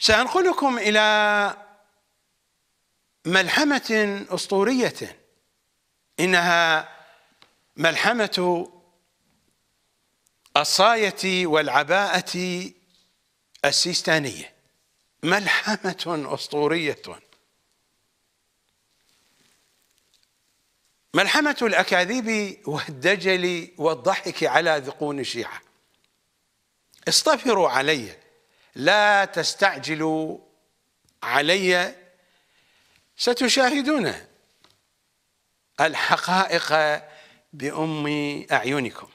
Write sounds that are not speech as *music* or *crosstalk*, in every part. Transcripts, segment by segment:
سأنقلكم إلى ملحمة أسطورية إنها ملحمة الصاية والعباءة السيستانية ملحمة أسطورية ملحمة الأكاذيب والدجل والضحك على ذقون الشيعة اصطفروا علي لا تستعجلوا علي ستشاهدون الحقائق بأم أعينكم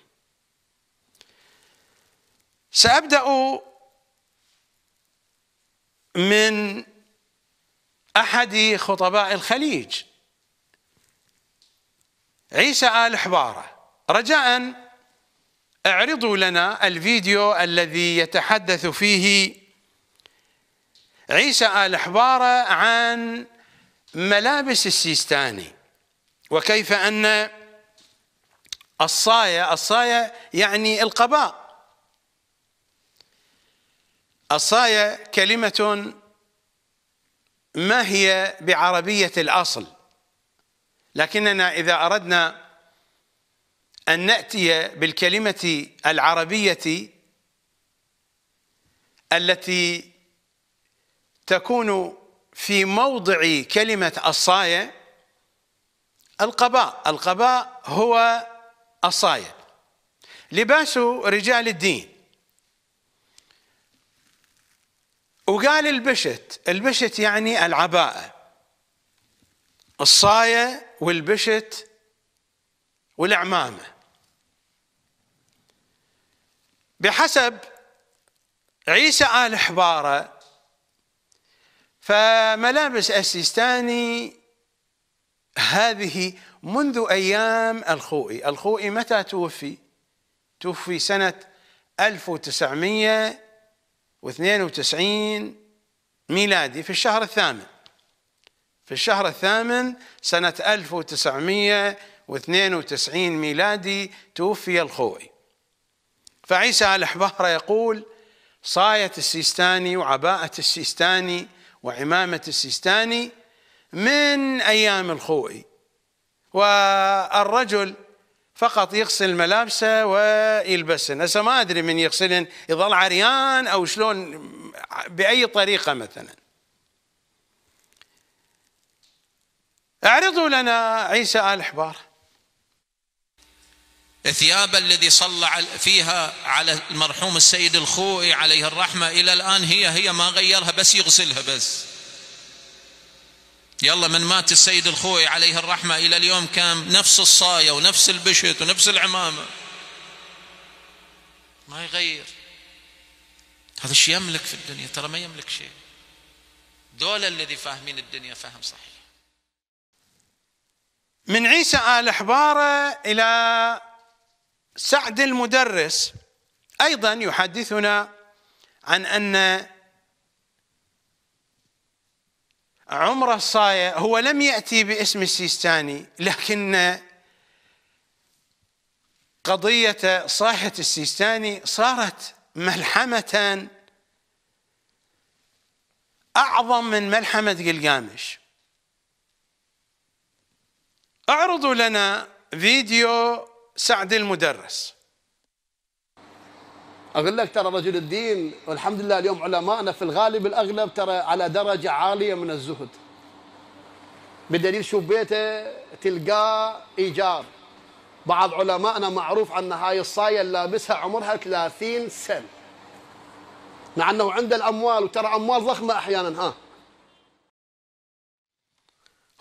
سأبدأ من أحد خطباء الخليج عيسى آل حبارة رجاء اعرضوا لنا الفيديو الذي يتحدث فيه عيسى آل حبارة عن ملابس السيستاني وكيف أن الصاية الصاية يعني القباء الصاية كلمة ما هي بعربية الأصل لكننا إذا أردنا أن نأتي بالكلمة العربية التي تكون في موضع كلمة الصاية القباء القباء هو الصاية لباس رجال الدين وقال البشت البشت يعني العباءة الصاية والبشت والعمامة بحسب عيسى آل حبارة فملابس السيستاني هذه منذ أيام الخوئي الخوئي متى توفي توفي سنة 1992 ميلادي في الشهر الثامن في الشهر الثامن سنة 1992 ميلادي توفي الخوئي فعيسى الحبهرة يقول صاية السيستاني وعباءة السيستاني وعمامة السيستاني من أيام الخوئي والرجل فقط يغسل ملابسه ويلبسن هسه ما أدري من يغسلن يظل عريان أو شلون بأي طريقة مثلا اعرضوا لنا عيسى آل حبار ثياب الذي صلى فيها على المرحوم السيد الخوئي عليه الرحمة إلى الآن هي هي ما غيرها بس يغسلها بس يلا من مات السيد الخوئي عليه الرحمة إلى اليوم كان نفس الصاية ونفس البشت ونفس العمامة ما يغير هذا الشيء يملك في الدنيا ترى ما يملك شيء دول الذي فاهمين الدنيا فهم صحيح من عيسى آل حبارة إلى سعد المدرس ايضا يحدثنا عن ان عمر الصايع هو لم ياتي باسم السيستاني لكن قضيه صاحه السيستاني صارت ملحمه اعظم من ملحمه جلجامش اعرضوا لنا فيديو سعد المدرس اقول لك ترى رجل الدين والحمد لله اليوم علمائنا في الغالب الاغلب ترى على درجه عاليه من الزهد بدليل شوف بيته تلقاه ايجار بعض علمائنا معروف عن هاي الصايه اللي لابسها عمرها 30 سنه مع انه عنده الاموال وترى اموال ضخمه احيانا ها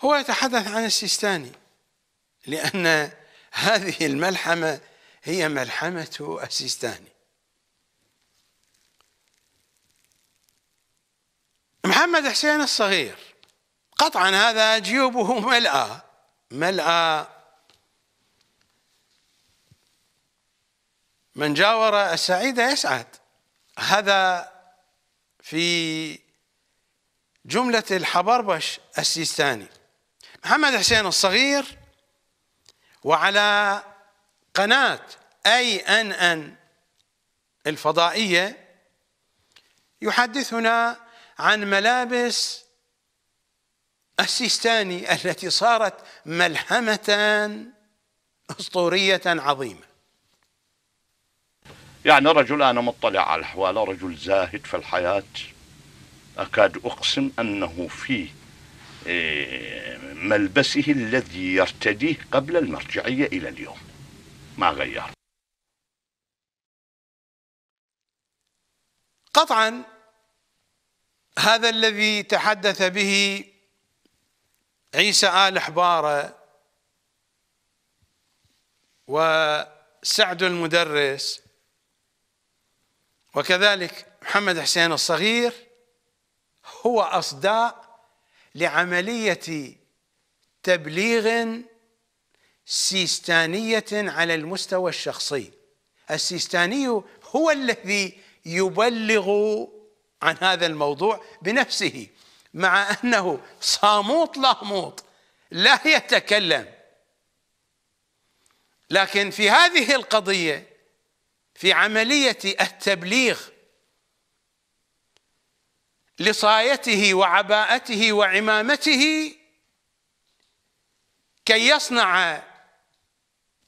هو يتحدث عن السيستاني لان هذه الملحمة هي ملحمة السيستاني محمد حسين الصغير قطعا هذا جيوبه ملأى ملأى من جاور السعيد يسعد هذا في جملة الحبربش السيستاني محمد حسين الصغير وعلى قناة أي أن أن الفضائية يحدثنا عن ملابس السيستاني التي صارت ملحمة أسطورية عظيمة يعني رجل أنا مطلع على الأحوال رجل زاهد في الحياة أكاد أقسم أنه فيه إيه، ملبسه الذي يرتديه قبل المرجعية إلى اليوم ما غير قطعا هذا الذي تحدث به عيسى آل حبارة وسعد المدرس وكذلك محمد حسين الصغير هو أصداء لعملية تبليغ سيستانية على المستوى الشخصي السيستاني هو الذي يبلغ عن هذا الموضوع بنفسه مع أنه صاموت لاموط لا يتكلم لكن في هذه القضية في عملية التبليغ لصايته وعباءته وعمامته كي يصنع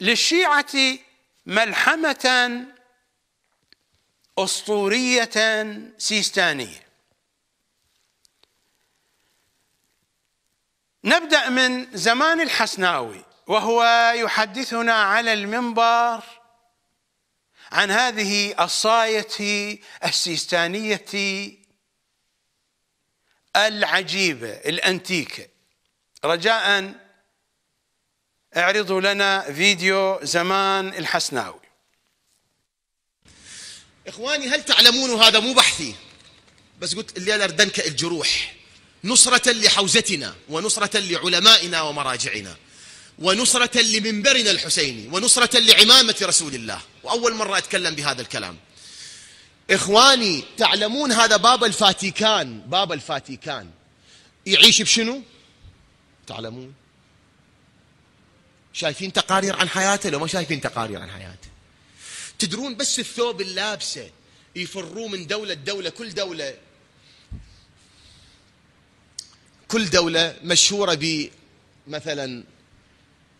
للشيعة ملحمة أسطورية سيستانية نبدأ من زمان الحسناوي وهو يحدثنا على المنبر عن هذه الصاية السيستانية العجيبة الأنتيكة رجاء اعرضوا لنا فيديو زمان الحسناوي إخواني هل تعلمون هذا مو بحثي بس قلت اللي أردنك الجروح نصرة لحوزتنا ونصرة لعلمائنا ومراجعنا ونصرة لمنبرنا الحسيني ونصرة لعمامة رسول الله وأول مرة أتكلم بهذا الكلام إخواني تعلمون هذا باب الفاتيكان باب الفاتيكان يعيش بشنو تعلمون شايفين تقارير عن حياته لو ما شايفين تقارير عن حياته تدرون بس الثوب اللابسه يفروا من دولة دولة كل دولة كل دولة مشهورة ب مثلا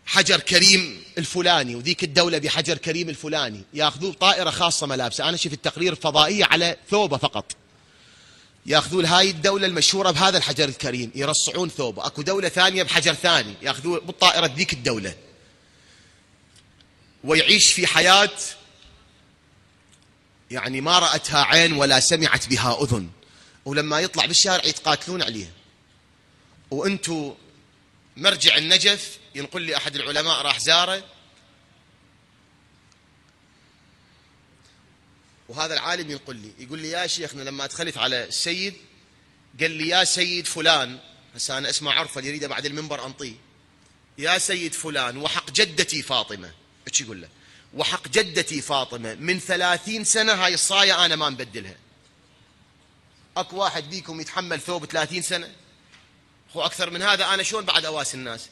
حجر كريم الفلاني وذيك الدولة بحجر كريم الفلاني ياخذوه طائرة خاصة ملابسه أنا شفت تقرير فضائية على ثوبة فقط يأخذوا هاي الدولة المشهورة بهذا الحجر الكريم يرصعون ثوبه اكو دولة ثانية بحجر ثاني ياخذوه بالطائرة ذيك الدولة ويعيش في حياة يعني ما رأتها عين ولا سمعت بها أذن ولما يطلع بالشارع يتقاتلون عليه وانتو مرجع النجف ينقل لي أحد العلماء راح زاره وهذا العالم ينقل لي يقول لي يا شيخنا لما أتخلف على السيد قال لي يا سيد فلان هسه أنا أسمع عرفة يريده بعد المنبر أنطيه يا سيد فلان وحق جدتي فاطمة ايش يقول له وحق جدتي فاطمة من ثلاثين سنة هاي الصاية أنا ما مبدلها أكو واحد بيكم يتحمل ثوب ثلاثين سنة هو أكثر من هذا أنا شلون بعد أواسي الناس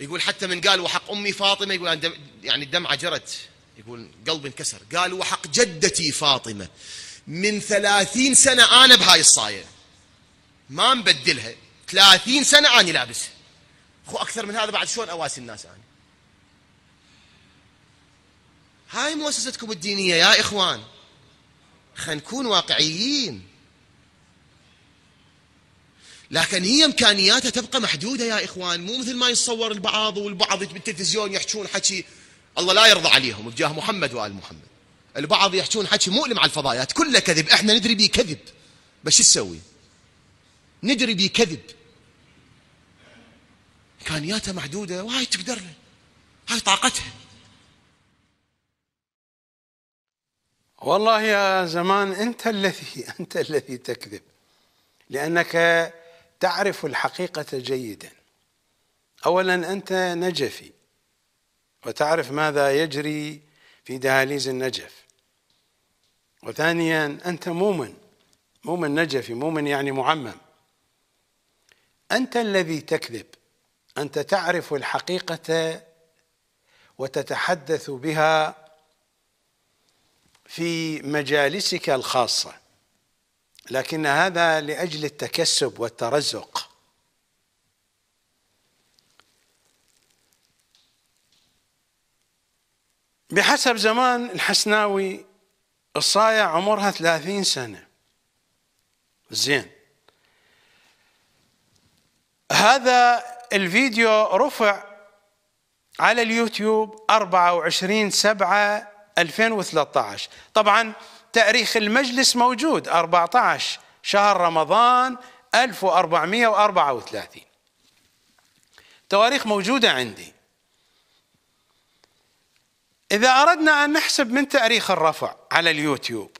يقول حتى من قال وحق امي فاطمه يقول يعني الدمعه جرت يقول قلبي انكسر قال وحق جدتي فاطمه من ثلاثين سنه انا بهاي الصايه ما مبدلها ثلاثين سنه انا لابسها اخو اكثر من هذا بعد شلون اواسي الناس انا هاي مؤسستكم الدينيه يا اخوان خلينا نكون واقعيين لكن هي امكانياتها تبقى محدوده يا اخوان مو مثل ما يتصور البعض والبعض بالتلفزيون يحكون حكي الله لا يرضى عليهم بجاه محمد وال محمد البعض يحكون حكي مؤلم على الفضائيات كله كذب احنا ندري بيه كذب بس شو تسوي ندري بيه كذب امكانياتها محدوده وهاي تقدر له هاي طاقتها والله يا زمان انت الذي *laughs* انت الذي تكذب لانك تعرف الحقيقة جيدا أولا أنت نجفي وتعرف ماذا يجري في دهاليز النجف وثانيا أنت مؤمن مؤمن نجفي مؤمن يعني معمم أنت الذي تكذب أنت تعرف الحقيقة وتتحدث بها في مجالسك الخاصه لكن هذا لاجل التكسب والترزق بحسب زمان الحسناوي الصايع عمرها ثلاثين سنة زين هذا الفيديو رفع على اليوتيوب 24 سبعة 2013 طبعا تاريخ المجلس موجود 14 شهر رمضان 1434 تواريخ موجودة عندي إذا أردنا أن نحسب من تاريخ الرفع على اليوتيوب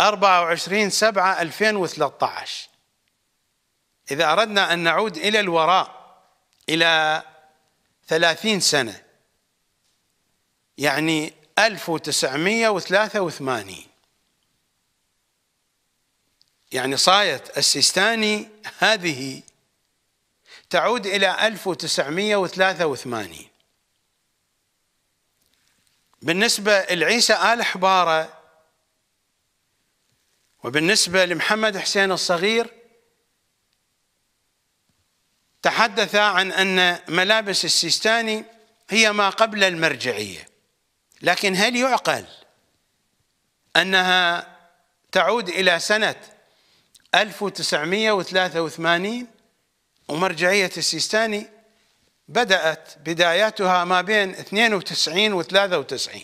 24 7 2013 إذا أردنا أن نعود إلى الوراء إلى 30 سنة يعني 1983 يعني صاية السيستاني هذه تعود إلى 1983 بالنسبة لعيسى آل حبارة وبالنسبة لمحمد حسين الصغير تحدث عن أن ملابس السيستاني هي ما قبل المرجعية لكن هل يعقل أنها تعود إلى سنة 1983 ومرجعية السيستاني بدأت بداياتها ما بين 92 و 93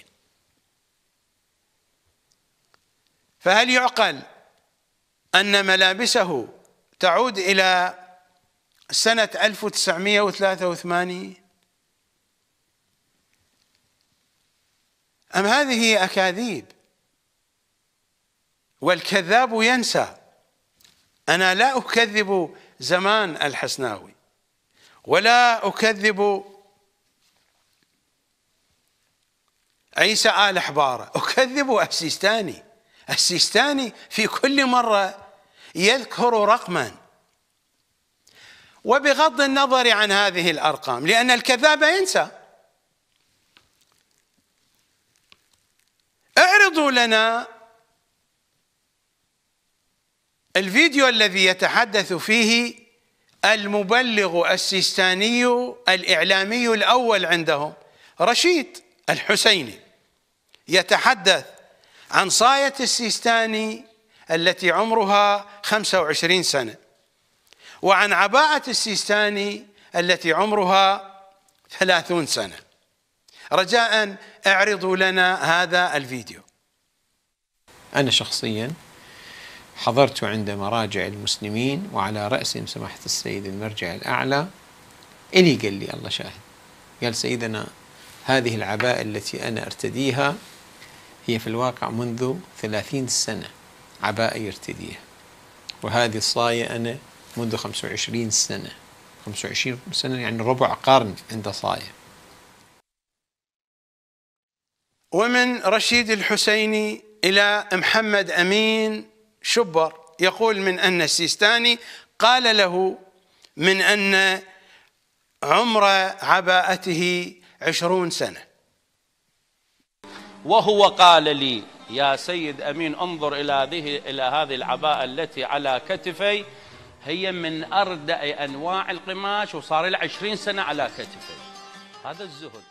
فهل يعقل أن ملابسه تعود إلى سنة 1983 أم هذه أكاذيب والكذاب ينسى أنا لا أكذب زمان الحسناوي ولا أكذب عيسى آل حبارة أكذب السيستاني السيستاني في كل مرة يذكر رقما وبغض النظر عن هذه الأرقام لأن الكذاب ينسى اعرضوا لنا الفيديو الذي يتحدث فيه المبلغ السيستاني الإعلامي الأول عندهم رشيد الحسيني يتحدث عن صاية السيستاني التي عمرها 25 سنة وعن عباءة السيستاني التي عمرها 30 سنة رجاء اعرضوا لنا هذا الفيديو أنا شخصياً حضرت عند مراجع المسلمين وعلى رأسهم سماحة السيد المرجع الأعلى إلي قال لي الله شاهد قال سيدنا هذه العباءة التي أنا أرتديها هي في الواقع منذ ثلاثين سنة عباءة يرتديها وهذه الصاية أنا منذ خمسة وعشرين سنة خمسة وعشرين سنة يعني ربع قرن عنده صاية ومن رشيد الحسيني إلى محمد أمين شبر يقول من أن السيستاني قال له من أن عمر عباءته عشرون سنة وهو قال لي يا سيد أمين انظر إلى هذه إلى هذه العباءة التي على كتفي هي من أردأ أنواع القماش وصار العشرين 20 سنة على كتفي هذا الزهد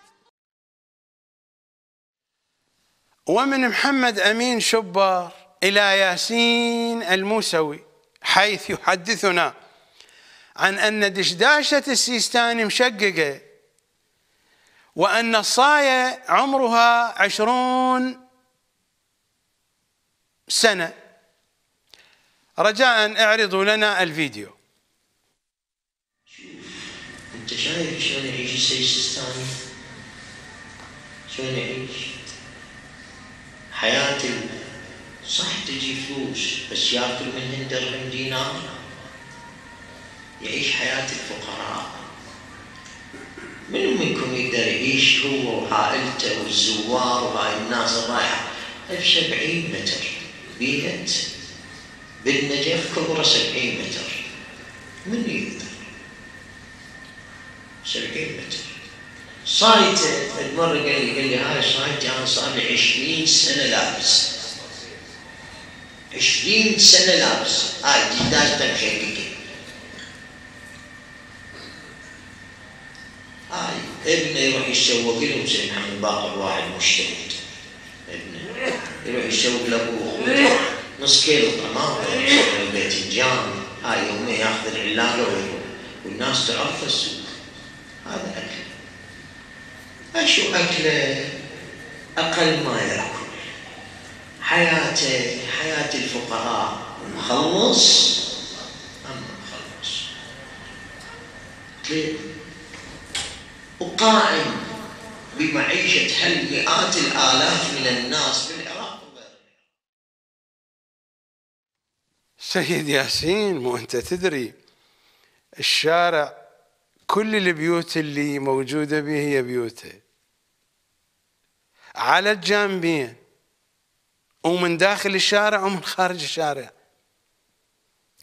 ومن محمد أمين شبار إلى ياسين الموسوي حيث يحدثنا عن أن دشداشة السيستاني مشققة وأن الصاية عمرها عشرون سنة رجاء اعرضوا لنا الفيديو انت شايف شلون يعيش السيستاني شلون يعيش حياة صح تجي فلوس بس ياكل منهن درهم دينار يعيش حياة الفقراء منو منكم يقدر يعيش هو وعائلته والزوار وهاي الناس الرايحة 70 متر بيت بالنجف كبره سبعين متر من يقدر سبعين متر صايته مرة قال لي هاي صايتي أنا صار لي عشرين سنة لابس 20 سنة لابس هاي آه، داشتك مشككه آه، هاي ابنه يروح يسوق يعني له حسين عم باقر واحد مجتهد ابنه يروح يسوق لابوه نص كيلو طماطم باذنجان هاي امه ياخذ العلاقه ويروح والناس تعرف السوق هذا اكل اشو اكله اقل ما ياكل حياتي حياة الفقراء مخلص أم مخلص وقائم بمعيشة حل مئات الآلاف من الناس في العراق سيد ياسين مو أنت تدري الشارع كل البيوت اللي موجودة به هي بيوته على الجانبين ومن داخل الشارع ومن خارج الشارع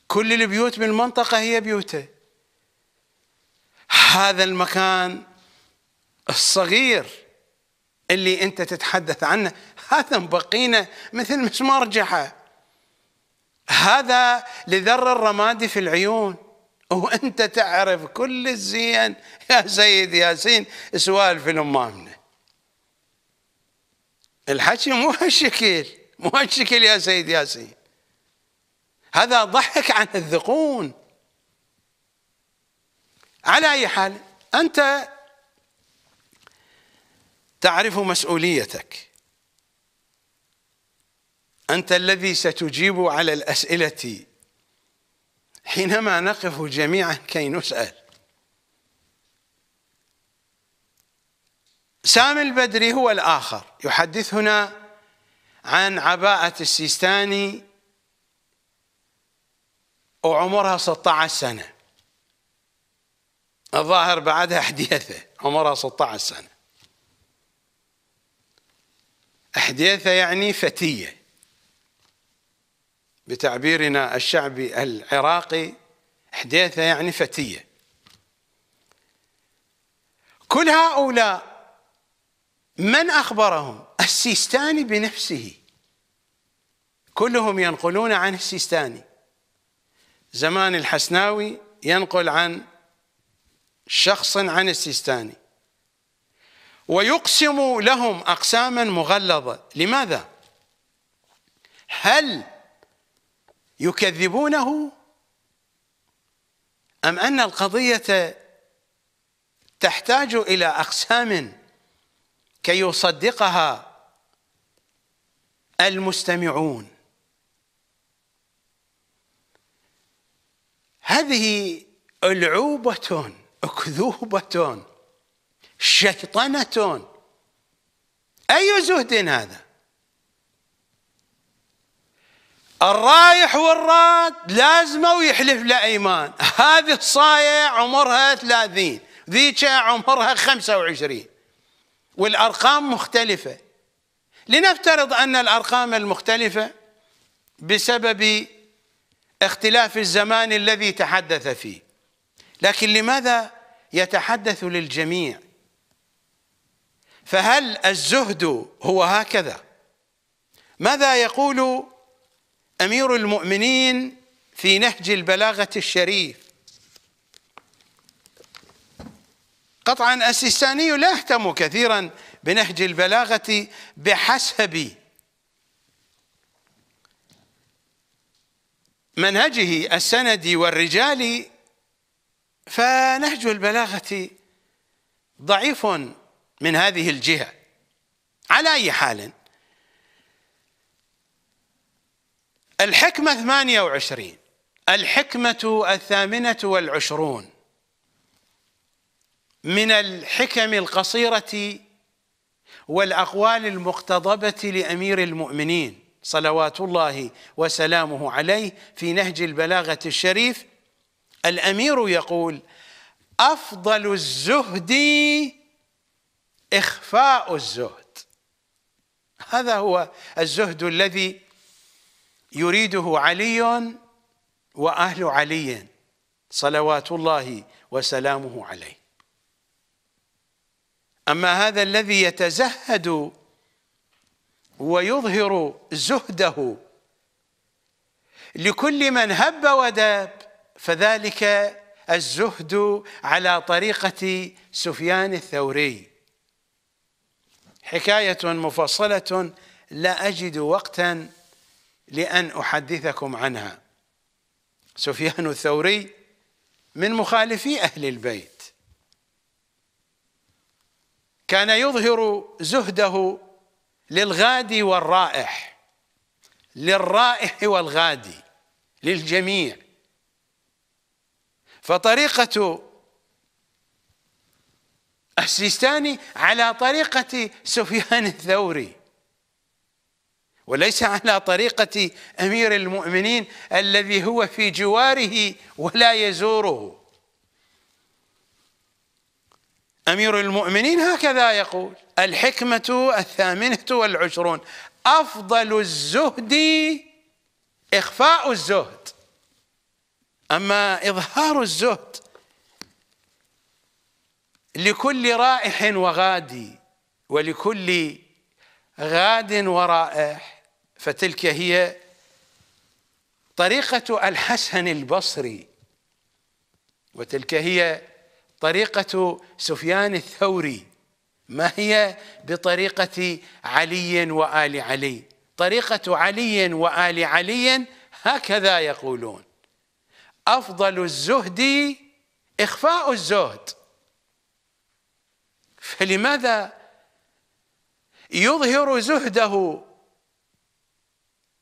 كل البيوت بالمنطقة هي بيوته هذا المكان الصغير اللي انت تتحدث عنه هذا مبقينا مثل مسمار جحا هذا لذر الرماد في العيون وانت تعرف كل الزين يا سيد ياسين سوالف الامامنا الحكي مو هالشكل مو هالشكل يا سيد ياسين هذا ضحك عن الذقون على أي حال أنت تعرف مسؤوليتك أنت الذي ستجيب على الأسئلة حينما نقف جميعا كي نسأل سامي البدري هو الآخر يحدثنا عن عباءة السيستاني وعمرها 16 سنة الظاهر بعدها حديثة عمرها 16 سنة حديثة يعني فتية بتعبيرنا الشعبي العراقي حديثة يعني فتية كل هؤلاء من أخبرهم السيستاني بنفسه كلهم ينقلون عن السيستاني زمان الحسناوي ينقل عن شخص عن السيستاني ويقسم لهم أقساما مغلظة لماذا؟ هل يكذبونه أم أن القضية تحتاج إلى أقسام كي يصدقها المستمعون هذه العوبة أكذوبة شيطنة أي زهد هذا الرايح والراد لازمه يحلف له ايمان هذه الصايع عمرها 30 ذيك عمرها 25 والارقام مختلفه لنفترض ان الارقام المختلفه بسبب اختلاف الزمان الذي تحدث فيه لكن لماذا يتحدث للجميع فهل الزهد هو هكذا ماذا يقول امير المؤمنين في نهج البلاغه الشريف قطعا السيستاني لا اهتم كثيرا بنهج البلاغة بحسب منهجه السندي والرجالي فنهج البلاغة ضعيف من هذه الجهة على أي حال الحكمة 28 الحكمة الثامنة والعشرون من الحكم القصيرة والأقوال المقتضبة لأمير المؤمنين صلوات الله وسلامه عليه في نهج البلاغة الشريف الأمير يقول أفضل الزهد إخفاء الزهد هذا هو الزهد الذي يريده علي وأهل علي صلوات الله وسلامه عليه أما هذا الذي يتزهد ويظهر زهده لكل من هب وداب فذلك الزهد على طريقة سفيان الثوري حكاية مفصلة لا أجد وقتا لأن أحدثكم عنها سفيان الثوري من مخالفي أهل البيت كان يظهر زهده للغادي والرائح للرائح والغادي للجميع فطريقة السيستاني على طريقة سفيان الثوري وليس على طريقة أمير المؤمنين الذي هو في جواره ولا يزوره أمير المؤمنين هكذا يقول الحكمة الثامنة والعشرون أفضل الزهد إخفاء الزهد أما إظهار الزهد لكل رائح وغادي ولكل غاد ورائح فتلك هي طريقة الحسن البصري وتلك هي طريقة سفيان الثوري ما هي بطريقة علي وآل علي طريقة علي وآل علي هكذا يقولون أفضل الزهد إخفاء الزهد فلماذا يظهر زهده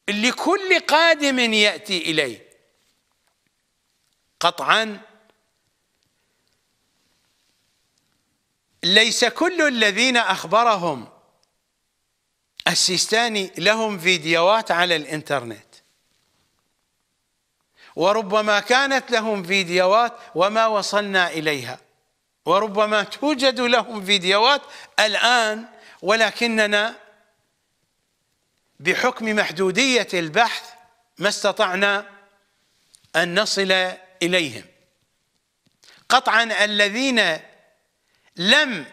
لكل قادم يأتي إليه قطعاً ليس كل الذين أخبرهم السيستاني لهم فيديوهات على الإنترنت وربما كانت لهم فيديوهات وما وصلنا إليها وربما توجد لهم فيديوهات الآن ولكننا بحكم محدودية البحث ما استطعنا أن نصل إليهم قطعا الذين لم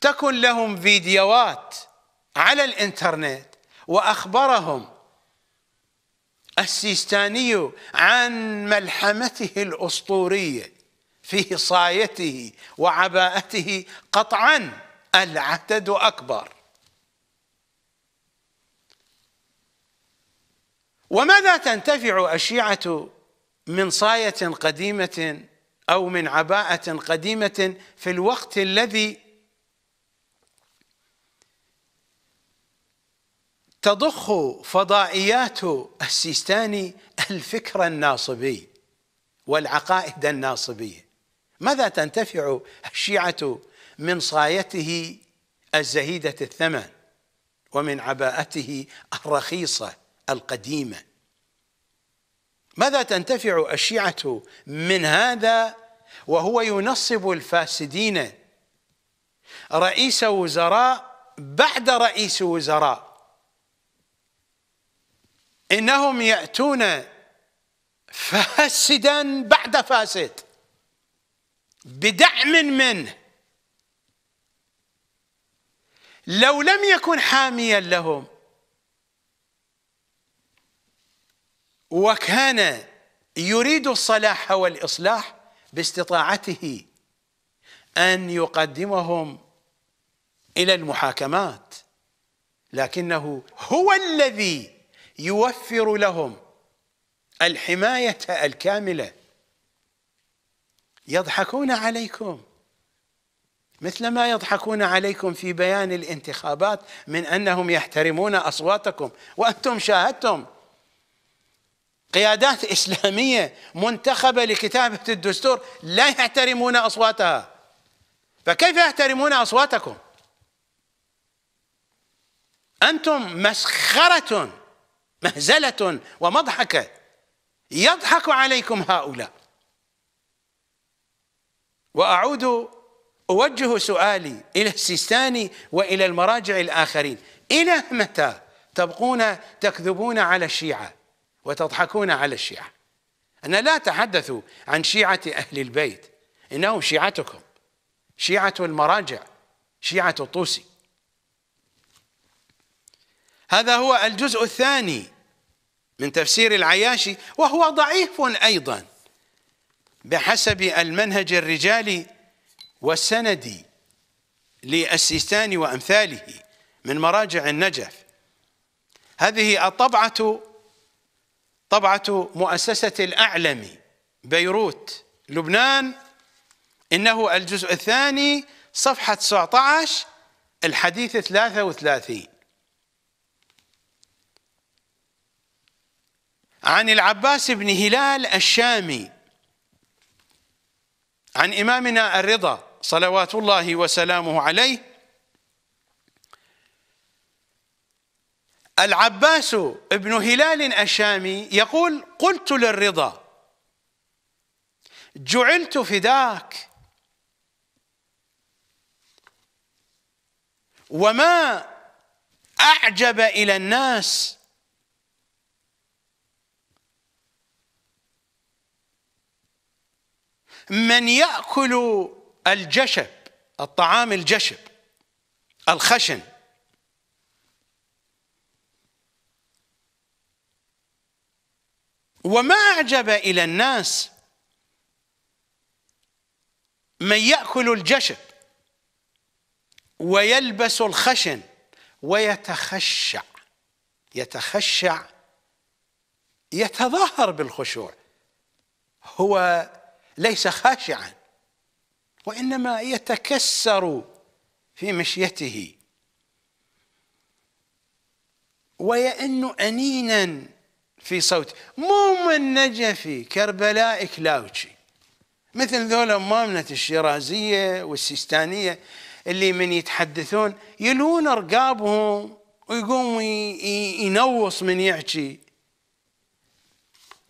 تكن لهم فيديوهات على الانترنت واخبرهم السيستاني عن ملحمته الاسطوريه في صايته وعباءته قطعا العدد اكبر وماذا تنتفع الشيعه من صايه قديمه أو من عباءة قديمة في الوقت الذي تضخ فضائيات السيستاني الفكر الناصبي والعقائد الناصبية ماذا تنتفع الشيعة من صايته الزهيدة الثمن ومن عباءته الرخيصة القديمة ماذا تنتفع الشيعة من هذا وهو ينصب الفاسدين رئيس وزراء بعد رئيس وزراء إنهم يأتون فاسدا بعد فاسد بدعم منه لو لم يكن حاميا لهم وكان يريد الصلاح والإصلاح باستطاعته أن يقدمهم إلى المحاكمات لكنه هو الذي يوفر لهم الحماية الكاملة يضحكون عليكم مثل ما يضحكون عليكم في بيان الانتخابات من أنهم يحترمون أصواتكم وأنتم شاهدتم قيادات إسلامية منتخبة لكتابة الدستور لا يحترمون أصواتها فكيف يحترمون أصواتكم أنتم مسخرة مهزلة ومضحكة يضحك عليكم هؤلاء وأعود أوجه سؤالي إلى السيستاني وإلى المراجع الآخرين إلى متى تبقون تكذبون على الشيعة وتضحكون على الشيعة أنا لا أتحدث عن شيعة أهل البيت إنهم شيعتكم شيعة المراجع شيعة الطوسي هذا هو الجزء الثاني من تفسير العياشي وهو ضعيف أيضا بحسب المنهج الرجالي والسندي للسيستاني وأمثاله من مراجع النجف هذه الطبعة طبعة مؤسسة الأعلم بيروت لبنان إنه الجزء الثاني صفحة 19 الحديث 33 عن العباس بن هلال الشامي عن إمامنا الرضا صلوات الله وسلامه عليه العباس بن هلال الشامي يقول قلت للرضا جعلت فداك وما اعجب الى الناس من ياكل الجشب الطعام الجشب الخشن وما أعجب إلى الناس من يأكل الجشب ويلبس الخشن ويتخشع يتخشع يتظاهر بالخشوع هو ليس خاشعا وإنما يتكسر في مشيته ويئن أنينا في صوتي مو من نجفي كربلاء كلاوشي مثل ذولا مامنة الشيرازية والسيستانية اللي من يتحدثون يلون رقابهم ويقوم ينوص من يحكي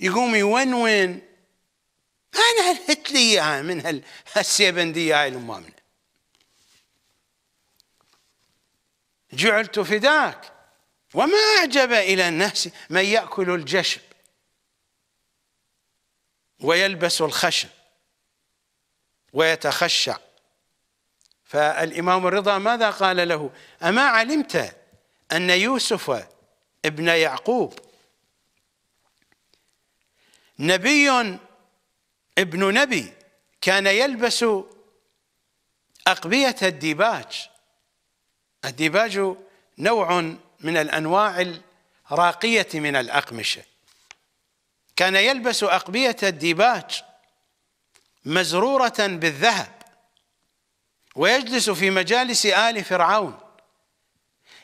يقوم يونون انا هلت لي اياها من هالسيبنديه هاي الامامنه جعلت فداك وما أعجب إلى الناس من يأكل الجشب ويلبس الخشب ويتخشع فالإمام الرضا ماذا قال له أما علمت أن يوسف ابن يعقوب نبي ابن نبي كان يلبس أقبية الديباج الديباج نوع من الأنواع الراقية من الأقمشة كان يلبس أقبية الديباج مزرورة بالذهب ويجلس في مجالس آل فرعون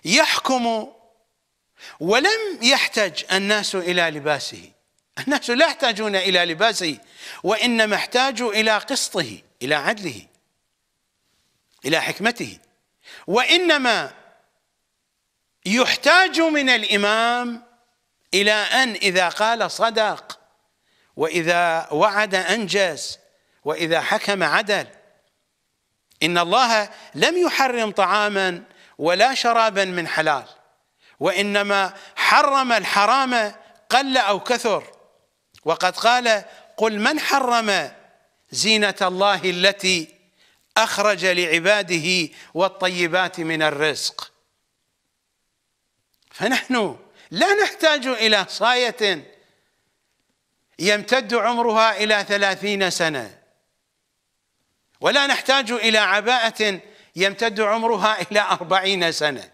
يحكم ولم يحتج الناس إلى لباسه الناس لا يحتاجون إلى لباسه وإنما احتاجوا إلى قسطه إلى عدله إلى حكمته وإنما يحتاج من الامام الى ان اذا قال صدق واذا وعد انجز واذا حكم عدل ان الله لم يحرم طعاما ولا شرابا من حلال وانما حرم الحرام قل او كثر وقد قال قل من حرم زينه الله التي اخرج لعباده والطيبات من الرزق فنحن لا نحتاج إلى صاية يمتد عمرها إلى ثلاثين سنة ولا نحتاج إلى عباءة يمتد عمرها إلى أربعين سنة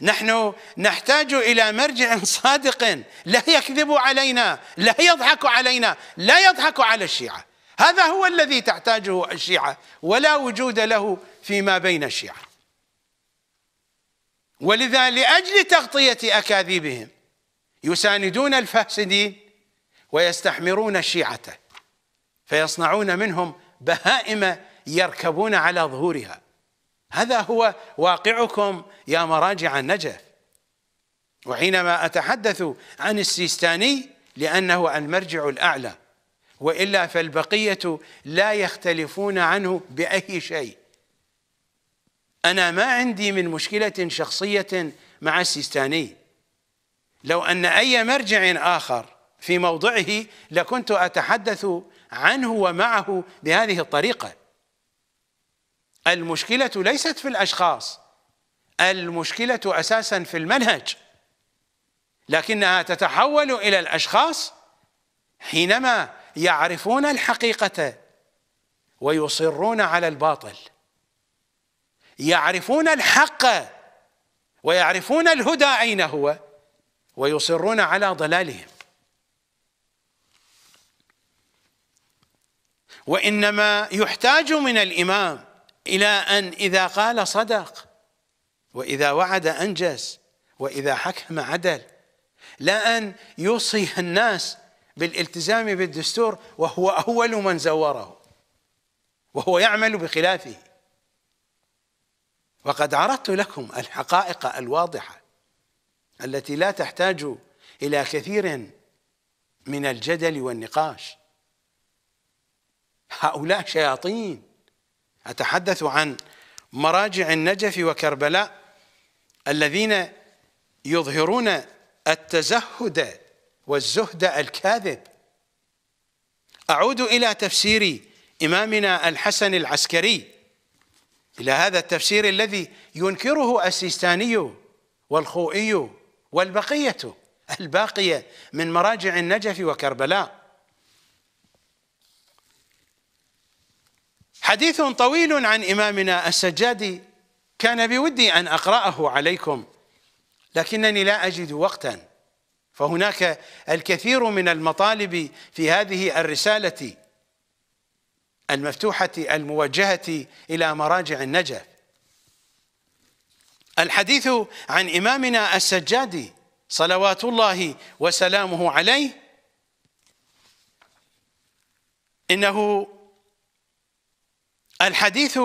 نحن نحتاج إلى مرجع صادق لا يكذب علينا لا يضحك علينا لا يضحك على الشيعة هذا هو الذي تحتاجه الشيعة ولا وجود له فيما بين الشيعة ولذا لأجل تغطية أكاذيبهم يساندون الفاسدين ويستحمرون الشيعة فيصنعون منهم بهائم يركبون على ظهورها هذا هو واقعكم يا مراجع النجف وحينما أتحدث عن السيستاني لأنه المرجع الأعلى وإلا فالبقية لا يختلفون عنه بأي شيء أنا ما عندي من مشكلة شخصية مع السيستاني لو أن أي مرجع آخر في موضعه لكنت أتحدث عنه ومعه بهذه الطريقة المشكلة ليست في الأشخاص المشكلة أساسا في المنهج لكنها تتحول إلى الأشخاص حينما يعرفون الحقيقة ويصرون على الباطل يعرفون الحق ويعرفون الهدى أين هو ويصرون على ضلالهم وإنما يحتاج من الإمام إلى أن إذا قال صدق وإذا وعد أنجز وإذا حكم عدل لا أن يوصي الناس بالالتزام بالدستور وهو أول من زوره وهو يعمل بخلافه وقد عرضت لكم الحقائق الواضحة التي لا تحتاج إلى كثير من الجدل والنقاش هؤلاء شياطين أتحدث عن مراجع النجف وكربلاء الذين يظهرون التزهد والزهد الكاذب أعود إلى تفسير إمامنا الحسن العسكري إلى هذا التفسير الذي ينكره السيستاني والخوئي والبقية الباقية من مراجع النجف وكربلاء حديث طويل عن إمامنا السجادي كان بودي أن أقرأه عليكم لكنني لا أجد وقتا فهناك الكثير من المطالب في هذه الرسالة المفتوحة الموجهة إلى مراجع النجف الحديث عن إمامنا السجادي صلوات الله وسلامه عليه إنه الحديث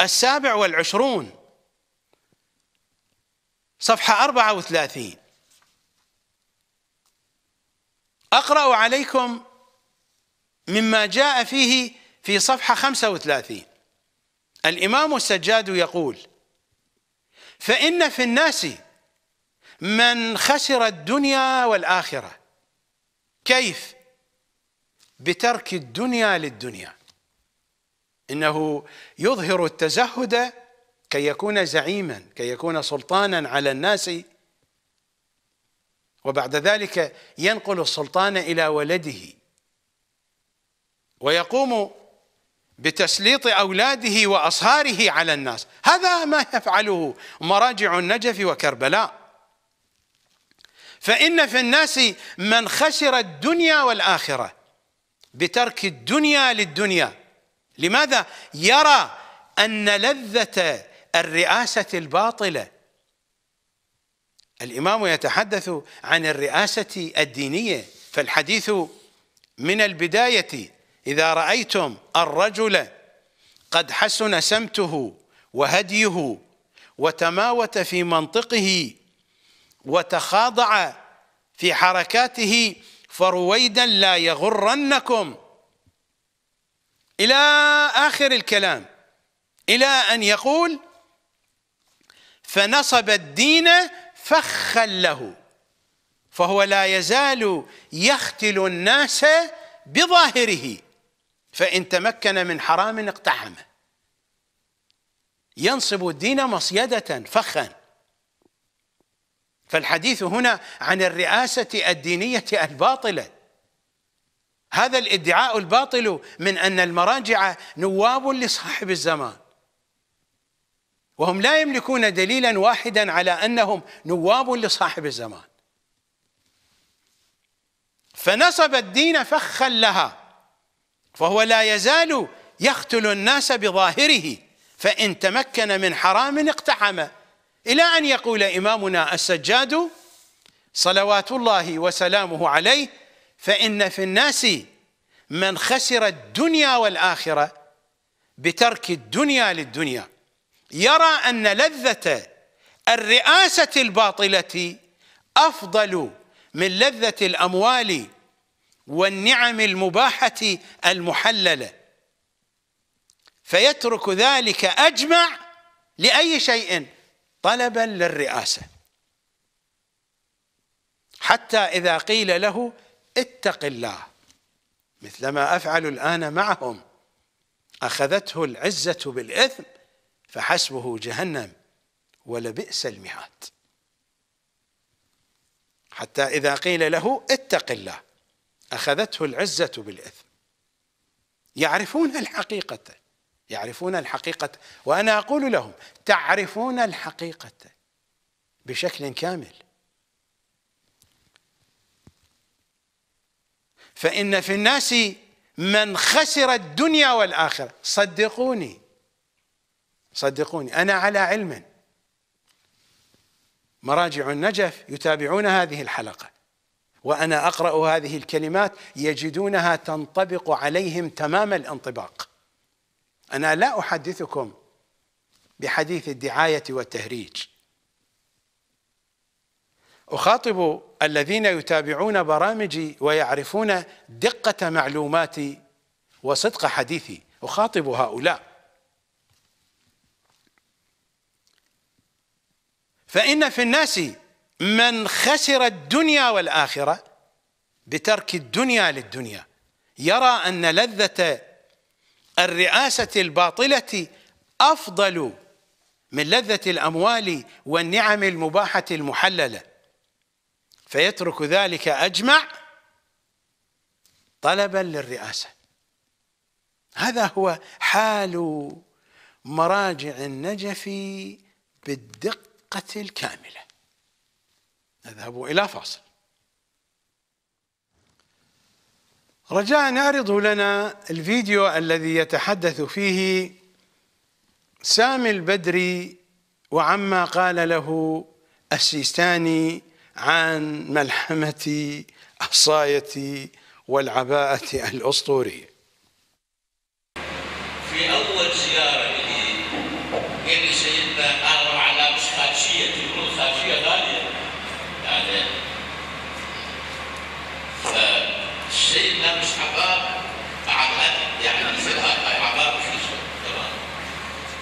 السابع والعشرون صفحة 34 أقرأ عليكم مما جاء فيه في صفحة 35 الإمام السجاد يقول فإن في الناس من خسر الدنيا والآخرة كيف؟ بترك الدنيا للدنيا إنه يظهر التزهد كي يكون زعيما كي يكون سلطانا على الناس وبعد ذلك ينقل السلطان إلى ولده ويقوم بتسليط اولاده واصهاره على الناس، هذا ما يفعله مراجع النجف وكربلاء. فان في الناس من خسر الدنيا والاخره بترك الدنيا للدنيا. لماذا؟ يرى ان لذه الرئاسه الباطله الامام يتحدث عن الرئاسه الدينيه فالحديث من البدايه إذا رأيتم الرجل قد حسن سمته وهديه وتماوت في منطقه وتخاضع في حركاته فرويدا لا يغرنكم إلى آخر الكلام إلى أن يقول فنصب الدين فخا له فهو لا يزال يختل الناس بظاهره فإن تمكن من حرام اقتحمه ينصب الدين مصيدة فخا فالحديث هنا عن الرئاسة الدينية الباطلة هذا الادعاء الباطل من أن المراجع نواب لصاحب الزمان وهم لا يملكون دليلا واحدا على أنهم نواب لصاحب الزمان فنصب الدين فخا لها فهو لا يزال يقتل الناس بظاهره فإن تمكن من حرام اقتحمه إلى أن يقول إمامنا السجاد صلوات الله وسلامه عليه فإن في الناس من خسر الدنيا والآخرة بترك الدنيا للدنيا يرى أن لذة الرئاسة الباطلة أفضل من لذة الأموال والنعم المباحة المحللة فيترك ذلك أجمع لأي شيء طلبا للرئاسة حتى إذا قيل له اتق الله مثلما أفعل الآن معهم أخذته العزة بالإثم فحسبه جهنم ولبئس المهاد حتى إذا قيل له اتق الله أخذته العزة بالإثم يعرفون الحقيقة يعرفون الحقيقة وأنا أقول لهم تعرفون الحقيقة بشكل كامل فإن في الناس من خسر الدنيا والآخرة صدقوني صدقوني أنا على علم مراجع النجف يتابعون هذه الحلقة وأنا أقرأ هذه الكلمات يجدونها تنطبق عليهم تمام الانطباق أنا لا أحدثكم بحديث الدعاية والتهريج أخاطب الذين يتابعون برامجي ويعرفون دقة معلوماتي وصدق حديثي أخاطب هؤلاء فإن في الناس من خسر الدنيا والاخره بترك الدنيا للدنيا يرى ان لذه الرئاسه الباطله افضل من لذه الاموال والنعم المباحه المحلله فيترك ذلك اجمع طلبا للرئاسه هذا هو حال مراجع النجفي بالدقه الكامله نذهب إلى فاصل رجاء اعرضوا لنا الفيديو الذي يتحدث فيه سامي البدري وعما قال له السيستاني عن ملحمة الصاية والعباءة الأسطورية في أول زيارة لي سيدنا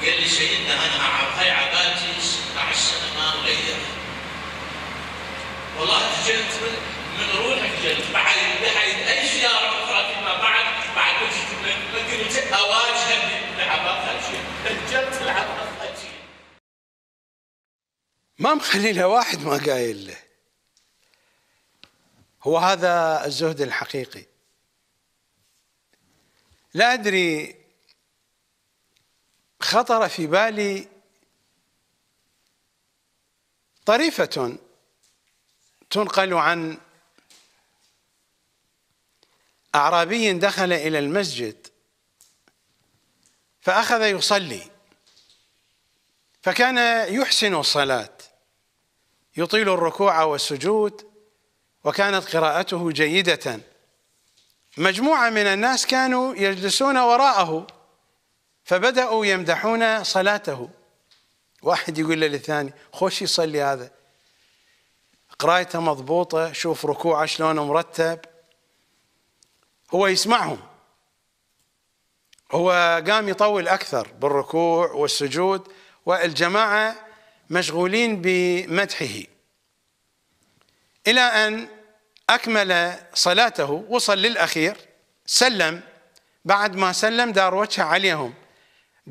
قال لي سيدنا انا هاي عبادتي 16 سنه ما مغيره والله تجلت من روحك جلت بعد بعد اي زياره اخرى فيما بعد بعد ما قدرت اواجه العباقره جلت العباقره ما مخلي له واحد ما قايل له هو هذا الزهد الحقيقي لا أدري خطر في بالي طريفة تنقل عن أعرابي دخل إلى المسجد فأخذ يصلي فكان يحسن الصلاة يطيل الركوع والسجود وكانت قراءته جيدة مجموعة من الناس كانوا يجلسون وراءه فبدأوا يمدحون صلاته واحد يقول للثاني خوش يصلي هذا قرايته مضبوطة شوف ركوعه شلون مرتب هو يسمعهم هو قام يطول أكثر بالركوع والسجود والجماعة مشغولين بمدحه إلى أن أكمل صلاته وصل للأخير سلم بعد ما سلم دار وجهه عليهم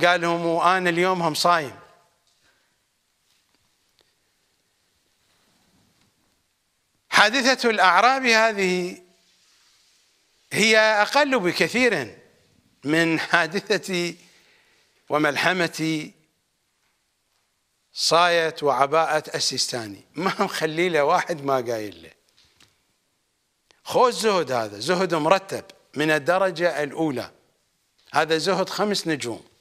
قال لهم وانا اليوم هم صايم حادثة الأعرابي هذه هي أقل بكثير من حادثة وملحمة صاية وعباءة السيستاني ما مخلي له واحد ما قايل له خوز زهد هذا زهد مرتب من الدرجة الأولى هذا زهد خمس نجوم